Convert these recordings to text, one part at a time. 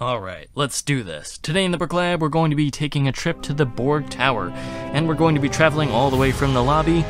Alright, let's do this. Today in the Brick Lab, we're going to be taking a trip to the Borg Tower, and we're going to be traveling all the way from the lobby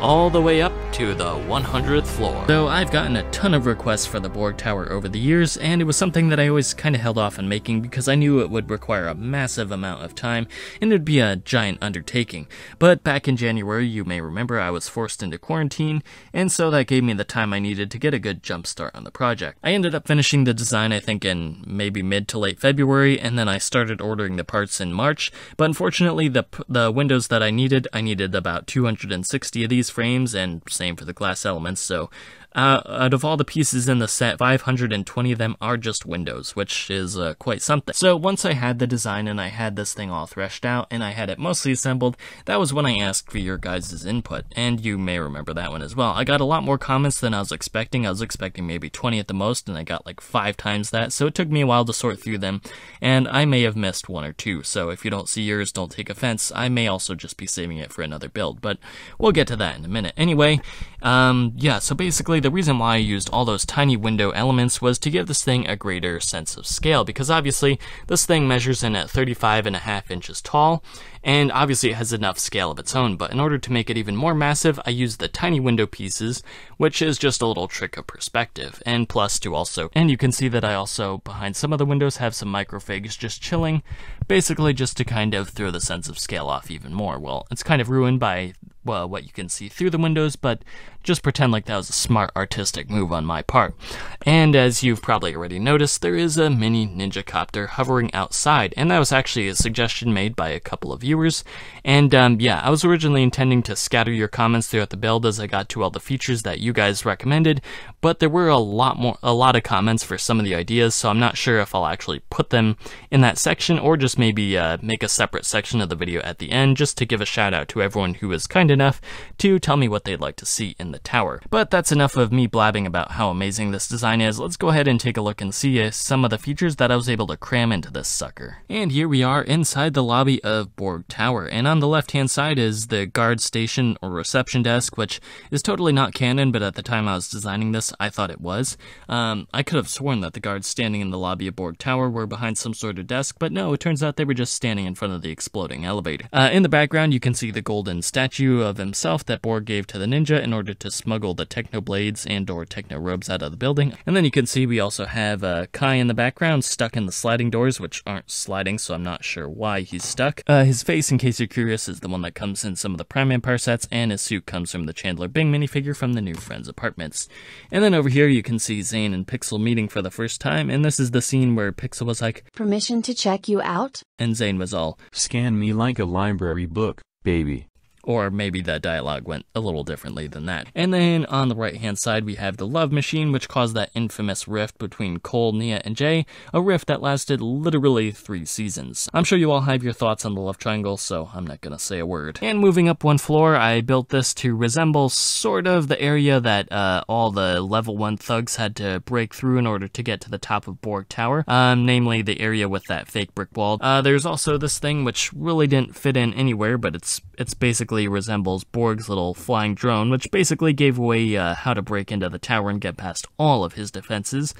all the way up to the 100th floor. Though I've gotten a ton of requests for the Borg Tower over the years, and it was something that I always kind of held off on making because I knew it would require a massive amount of time and it'd be a giant undertaking. But back in January, you may remember, I was forced into quarantine, and so that gave me the time I needed to get a good jump start on the project. I ended up finishing the design, I think, in maybe mid to late February, and then I started ordering the parts in March, but unfortunately, the, the windows that I needed, I needed about 260 of these frames and same same for the glass elements, so uh, out of all the pieces in the set, 520 of them are just windows, which is uh, quite something. So once I had the design and I had this thing all threshed out and I had it mostly assembled, that was when I asked for your guys' input, and you may remember that one as well. I got a lot more comments than I was expecting. I was expecting maybe 20 at the most, and I got like five times that, so it took me a while to sort through them, and I may have missed one or two, so if you don't see yours, don't take offense. I may also just be saving it for another build, but we'll get to that in a minute. Anyway, um, yeah, so basically the reason why I used all those tiny window elements was to give this thing a greater sense of scale, because obviously this thing measures in at 35 and a half inches tall, and obviously it has enough scale of its own, but in order to make it even more massive, I used the tiny window pieces, which is just a little trick of perspective, and plus to also, and you can see that I also, behind some of the windows, have some microfigs just chilling, basically just to kind of throw the sense of scale off even more. Well, it's kind of ruined by well, what you can see through the windows, but just pretend like that was a smart artistic move on my part. And as you've probably already noticed, there is a mini ninja copter hovering outside, and that was actually a suggestion made by a couple of viewers. And um, yeah, I was originally intending to scatter your comments throughout the build as I got to all the features that you guys recommended, but there were a lot more, a lot of comments for some of the ideas, so I'm not sure if I'll actually put them in that section or just maybe uh, make a separate section of the video at the end just to give a shout out to everyone who was kind of enough to tell me what they'd like to see in the tower. But that's enough of me blabbing about how amazing this design is. Let's go ahead and take a look and see some of the features that I was able to cram into this sucker. And here we are inside the lobby of Borg Tower. And on the left hand side is the guard station or reception desk, which is totally not canon, but at the time I was designing this, I thought it was. Um, I could have sworn that the guards standing in the lobby of Borg Tower were behind some sort of desk, but no, it turns out they were just standing in front of the exploding elevator. Uh, in the background, you can see the golden statue of himself that Borg gave to the ninja in order to smuggle the techno blades and or techno robes out of the building. And then you can see we also have uh, Kai in the background stuck in the sliding doors, which aren't sliding, so I'm not sure why he's stuck. Uh, his face, in case you're curious, is the one that comes in some of the Prime Empire sets, and his suit comes from the Chandler Bing minifigure from the new Friends Apartments. And then over here you can see Zane and Pixel meeting for the first time, and this is the scene where Pixel was like, Permission to check you out? And Zane was all, Scan me like a library book, baby. Or maybe that dialogue went a little differently than that. And then on the right hand side, we have the love machine, which caused that infamous rift between Cole, Nia, and Jay, a rift that lasted literally three seasons. I'm sure you all have your thoughts on the love triangle, so I'm not gonna say a word. And moving up one floor, I built this to resemble sort of the area that uh, all the level 1 thugs had to break through in order to get to the top of Borg Tower, um, namely the area with that fake brick wall. Uh, there's also this thing which really didn't fit in anywhere, but it's, it's basically vaguely resembles Borg's little flying drone, which basically gave away uh, how to break into the tower and get past all of his defenses.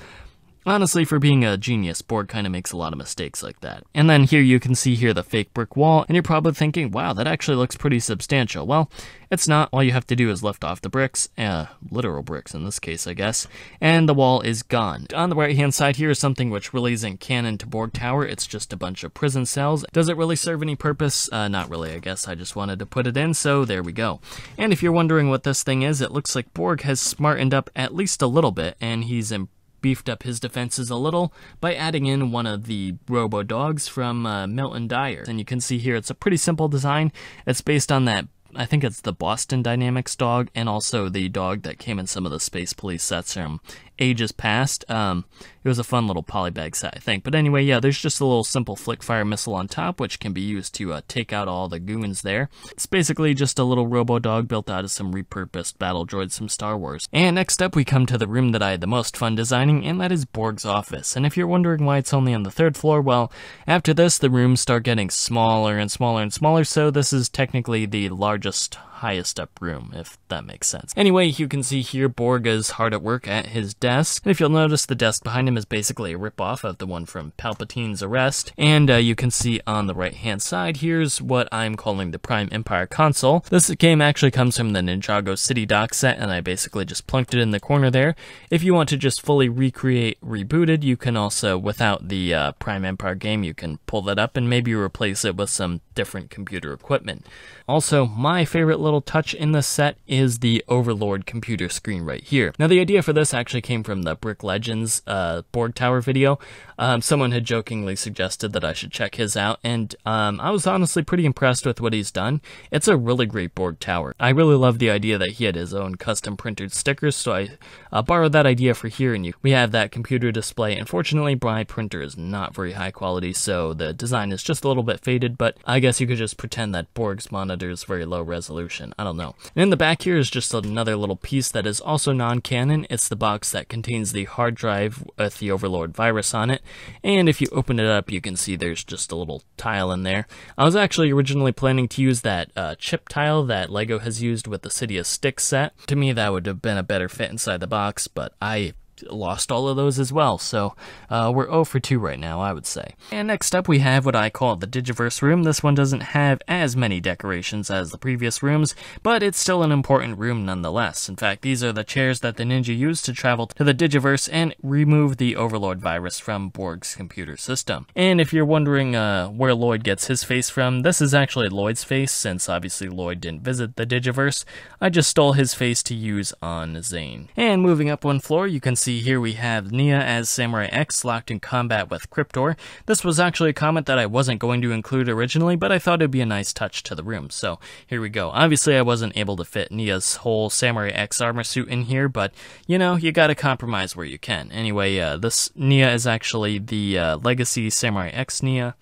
Honestly, for being a genius, Borg kind of makes a lot of mistakes like that. And then here you can see here the fake brick wall, and you're probably thinking, wow, that actually looks pretty substantial. Well, it's not. All you have to do is lift off the bricks, uh, literal bricks in this case, I guess, and the wall is gone. On the right-hand side here is something which really isn't canon to Borg Tower. It's just a bunch of prison cells. Does it really serve any purpose? Uh, not really, I guess. I just wanted to put it in, so there we go. And if you're wondering what this thing is, it looks like Borg has smartened up at least a little bit, and he's improved beefed up his defenses a little by adding in one of the robo dogs from uh, Milton Dyer. And you can see here it's a pretty simple design. It's based on that I think it's the Boston Dynamics dog and also the dog that came in some of the Space Police sets from ages past. Um, it was a fun little polybag set, I think. But anyway, yeah, there's just a little simple flick fire missile on top, which can be used to uh, take out all the goons there. It's basically just a little robo dog built out of some repurposed battle droids from Star Wars. And next up, we come to the room that I had the most fun designing, and that is Borg's office. And if you're wondering why it's only on the third floor, well, after this, the rooms start getting smaller and smaller and smaller, so this is technically the largest highest up room, if that makes sense. Anyway, you can see here Borg is hard at work at his desk, and if you'll notice, the desk behind him is basically a ripoff of the one from Palpatine's arrest, and uh, you can see on the right-hand side, here's what I'm calling the Prime Empire console. This game actually comes from the Ninjago City Dock set, and I basically just plunked it in the corner there. If you want to just fully recreate Rebooted, you can also, without the uh, Prime Empire game, you can pull that up and maybe replace it with some different computer equipment. Also, my favorite little touch in the set is the Overlord computer screen right here. Now the idea for this actually came from the Brick Legends uh, Borg Tower video. Um, someone had jokingly suggested that I should check his out and um, I was honestly pretty impressed with what he's done. It's a really great Borg Tower. I really love the idea that he had his own custom printed stickers so I uh, borrowed that idea for here and you, we have that computer display. Unfortunately my printer is not very high quality so the design is just a little bit faded but I guess you could just pretend that Borg's monitor is very low resolution description. I don't know. And in the back here is just another little piece that is also non-canon. It's the box that contains the hard drive with the Overlord virus on it. And if you open it up, you can see there's just a little tile in there. I was actually originally planning to use that uh, chip tile that LEGO has used with the City of Sticks set. To me, that would have been a better fit inside the box, but I lost all of those as well, so uh, we're 0 for 2 right now, I would say. And next up we have what I call the Digiverse room. This one doesn't have as many decorations as the previous rooms, but it's still an important room nonetheless. In fact, these are the chairs that the ninja used to travel to the Digiverse and remove the Overlord virus from Borg's computer system. And if you're wondering uh, where Lloyd gets his face from, this is actually Lloyd's face, since obviously Lloyd didn't visit the Digiverse. I just stole his face to use on Zane. And moving up one floor, you can see see here we have Nia as Samurai X locked in combat with Kryptor. This was actually a comment that I wasn't going to include originally, but I thought it'd be a nice touch to the room, so here we go. Obviously I wasn't able to fit Nia's whole Samurai X armor suit in here, but you know, you gotta compromise where you can. Anyway, uh, this Nia is actually the uh, Legacy Samurai X Nia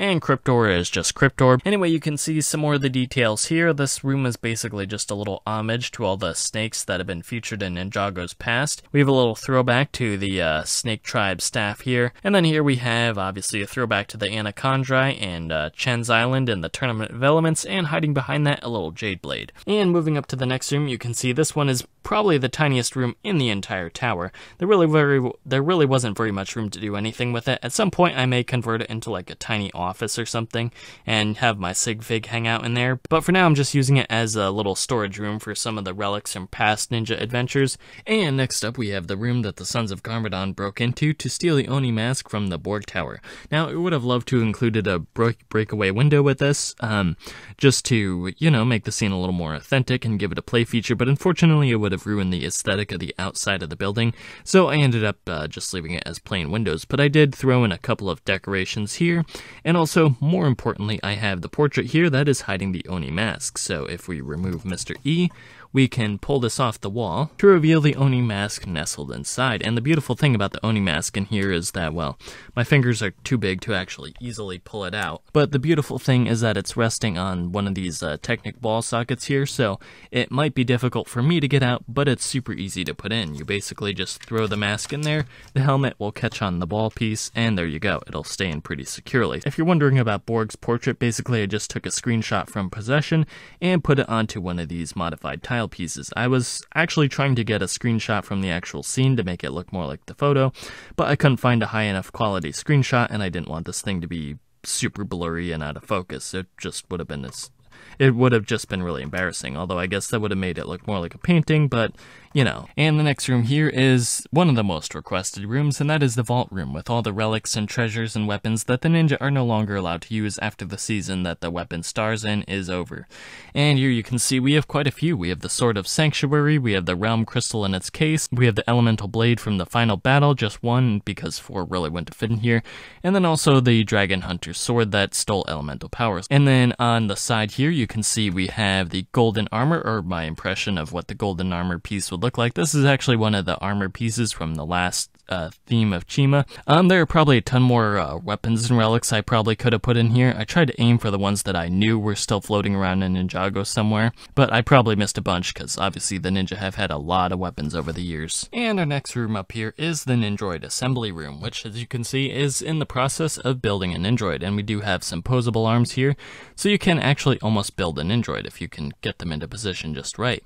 and Cryptor is just Cryptor. Anyway, you can see some more of the details here. This room is basically just a little homage to all the snakes that have been featured in Ninjago's past. We have a little throwback to the uh, snake tribe staff here, and then here we have obviously a throwback to the Anachondri and uh, Chen's Island and the Tournament of Elements, and hiding behind that a little Jade Blade. And moving up to the next room, you can see this one is probably the tiniest room in the entire tower. There really very there really wasn't very much room to do anything with it. At some point I may convert it into like a tiny office or something and have my sigfig hang out in there, but for now I'm just using it as a little storage room for some of the relics from past ninja adventures. And next up we have the room that the Sons of Garmadon broke into to steal the Oni mask from the Borg Tower. Now I would have loved to have included a break breakaway window with this, um, just to, you know, make the scene a little more authentic and give it a play feature, but unfortunately it would would have ruined the aesthetic of the outside of the building, so I ended up uh, just leaving it as plain windows. But I did throw in a couple of decorations here, and also, more importantly, I have the portrait here that is hiding the Oni mask. So if we remove Mr. E, we can pull this off the wall to reveal the Oni mask nestled inside. And the beautiful thing about the Oni mask in here is that, well, my fingers are too big to actually easily pull it out. But the beautiful thing is that it's resting on one of these uh, Technic ball sockets here, so it might be difficult for me to get out, but it's super easy to put in. You basically just throw the mask in there, the helmet will catch on the ball piece, and there you go, it'll stay in pretty securely. If you're wondering about Borg's portrait, basically I just took a screenshot from Possession and put it onto one of these modified tiles style pieces. I was actually trying to get a screenshot from the actual scene to make it look more like the photo, but I couldn't find a high enough quality screenshot and I didn't want this thing to be super blurry and out of focus. It just would have been this it would have just been really embarrassing, although I guess that would have made it look more like a painting, but you know. And the next room here is one of the most requested rooms, and that is the vault room, with all the relics and treasures and weapons that the ninja are no longer allowed to use after the season that the weapon stars in is over. And here you can see we have quite a few. We have the Sword of Sanctuary, we have the Realm Crystal in its case, we have the Elemental Blade from the final battle, just one because four really wouldn't fit in here, and then also the Dragon Hunter sword that stole elemental powers. And then on the side here you can see we have the Golden Armor, or my impression of what the Golden Armor piece would would look like. This is actually one of the armor pieces from the last uh, theme of Chima. Um, there are probably a ton more uh, weapons and relics I probably could have put in here. I tried to aim for the ones that I knew were still floating around in Ninjago somewhere, but I probably missed a bunch because obviously the ninja have had a lot of weapons over the years. And our next room up here is the Ninjoid assembly room, which as you can see is in the process of building an android. and we do have some posable arms here, so you can actually almost build an android if you can get them into position just right.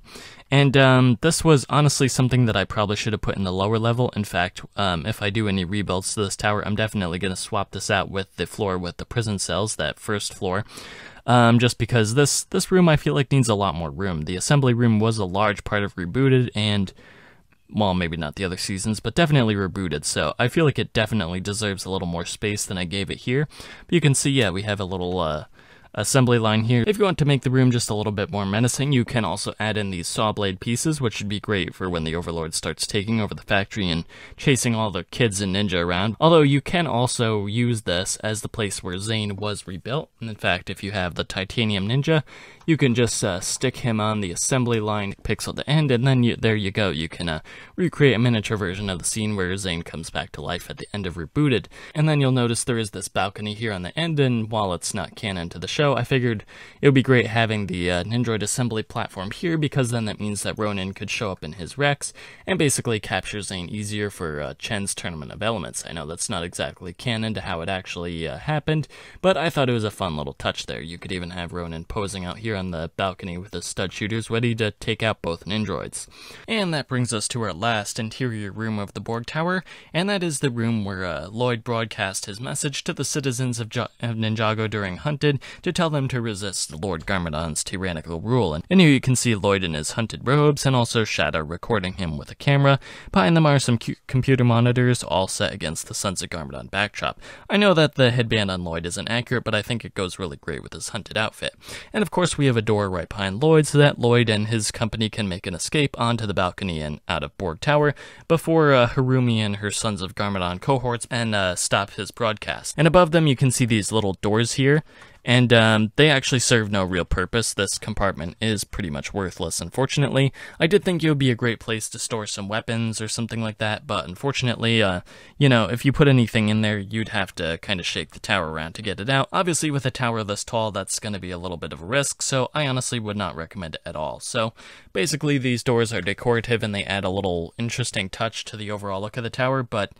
And um, this was honestly something that I probably should have put in the lower level. In fact, um, if I do any rebuilds to this tower, I'm definitely going to swap this out with the floor with the prison cells, that first floor. Um, just because this, this room I feel like needs a lot more room. The assembly room was a large part of Rebooted and, well, maybe not the other seasons, but definitely Rebooted. So I feel like it definitely deserves a little more space than I gave it here. But you can see, yeah, we have a little... Uh, assembly line here. If you want to make the room just a little bit more menacing, you can also add in these saw blade pieces, which should be great for when the Overlord starts taking over the factory and chasing all the kids and ninja around. Although you can also use this as the place where Zane was rebuilt. In fact, if you have the titanium ninja, you can just uh, stick him on the assembly line pixel to end, and then you, there you go. You can uh, recreate a miniature version of the scene where Zane comes back to life at the end of Rebooted. And then you'll notice there is this balcony here on the end, and while it's not canon to the show, I figured it would be great having the uh, Nindroid assembly platform here, because then that means that Ronin could show up in his Rex and basically capture Zane easier for uh, Chen's Tournament of Elements. I know that's not exactly canon to how it actually uh, happened, but I thought it was a fun little touch there. You could even have Ronin posing out here here on the balcony with the stud shooters ready to take out both Nindroids. And that brings us to our last interior room of the Borg Tower, and that is the room where uh, Lloyd broadcast his message to the citizens of, jo of Ninjago during Hunted to tell them to resist Lord Garmadon's tyrannical rule. And, here you can see Lloyd in his hunted robes and also Shadow recording him with a camera. Behind them are some computer monitors all set against the Sons of Garmadon backdrop. I know that the headband on Lloyd isn't accurate, but I think it goes really great with his hunted outfit. And of course we we have a door right behind Lloyd so that Lloyd and his company can make an escape onto the balcony and out of Borg Tower before uh, Harumi and her Sons of Garmadon cohorts and uh, stop his broadcast. And above them, you can see these little doors here, and um, they actually serve no real purpose. This compartment is pretty much worthless, unfortunately. I did think it would be a great place to store some weapons or something like that, but unfortunately, uh, you know, if you put anything in there, you'd have to kind of shake the tower around to get it out. Obviously, with a tower this tall, that's going to be a little bit of a risk, so I honestly would not recommend it at all. So basically, these doors are decorative and they add a little interesting touch to the overall look of the tower, but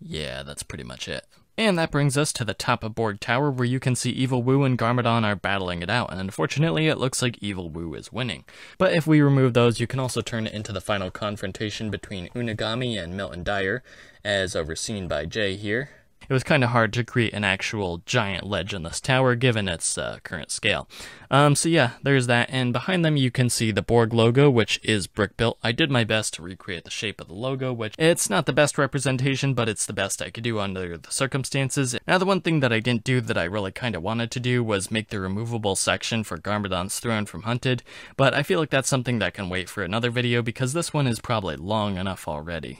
yeah, that's pretty much it. And that brings us to the top of Borg Tower, where you can see Evil Wu and Garmadon are battling it out, and unfortunately it looks like Evil Wu is winning. But if we remove those, you can also turn it into the final confrontation between Unagami and Milton Dyer, as overseen by Jay here it was kind of hard to create an actual giant ledge this tower given its uh, current scale. Um, so yeah, there's that. And behind them, you can see the Borg logo, which is brick built. I did my best to recreate the shape of the logo, which it's not the best representation, but it's the best I could do under the circumstances. Now, the one thing that I didn't do that I really kind of wanted to do was make the removable section for Garmadon's throne from Hunted, but I feel like that's something that can wait for another video because this one is probably long enough already.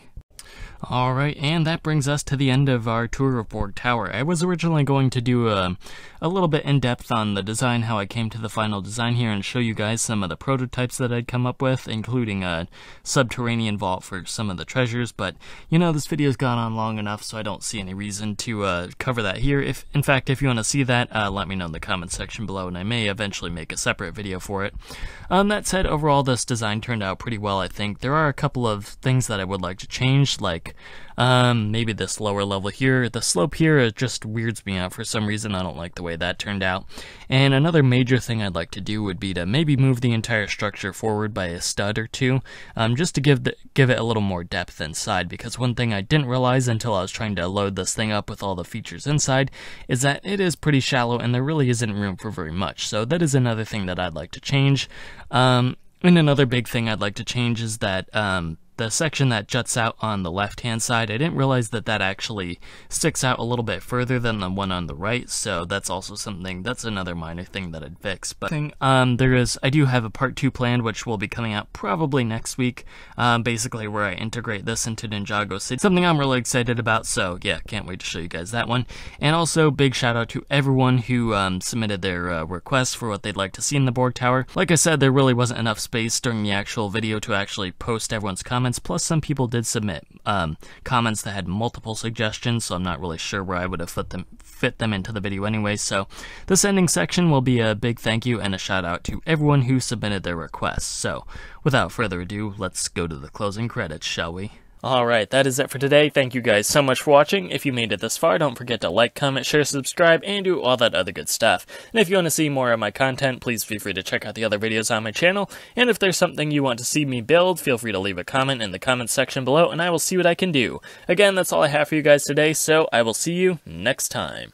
All right, and that brings us to the end of our tour of Borg Tower. I was originally going to do a, uh, a little bit in-depth on the design, how I came to the final design here, and show you guys some of the prototypes that I'd come up with, including a subterranean vault for some of the treasures, but, you know, this video's gone on long enough, so I don't see any reason to uh, cover that here. If In fact, if you want to see that, uh, let me know in the comment section below, and I may eventually make a separate video for it. Um, that said, overall, this design turned out pretty well, I think. There are a couple of things that I would like to change, like. Um, maybe this lower level here. The slope here just weirds me out for some reason. I don't like the way that turned out. And another major thing I'd like to do would be to maybe move the entire structure forward by a stud or two, um, just to give, the, give it a little more depth inside, because one thing I didn't realize until I was trying to load this thing up with all the features inside is that it is pretty shallow and there really isn't room for very much. So that is another thing that I'd like to change. Um, and another big thing I'd like to change is that um, the section that juts out on the left-hand side, I didn't realize that that actually sticks out a little bit further than the one on the right, so that's also something, that's another minor thing that I'd fix. But um, there is, I do have a part two planned, which will be coming out probably next week, um, basically where I integrate this into Ninjago City, something I'm really excited about, so yeah, can't wait to show you guys that one. And also, big shout out to everyone who um, submitted their uh, requests for what they'd like to see in the Borg Tower. Like I said, there really wasn't enough space during the actual video to actually post everyone's comments comments. Plus, some people did submit um, comments that had multiple suggestions, so I'm not really sure where I would have fit them fit them into the video anyway. So, this ending section will be a big thank you and a shout out to everyone who submitted their requests. So, without further ado, let's go to the closing credits, shall we? Alright, that is it for today. Thank you guys so much for watching. If you made it this far, don't forget to like, comment, share, subscribe, and do all that other good stuff. And if you want to see more of my content, please feel free to check out the other videos on my channel. And if there's something you want to see me build, feel free to leave a comment in the comments section below, and I will see what I can do. Again, that's all I have for you guys today, so I will see you next time.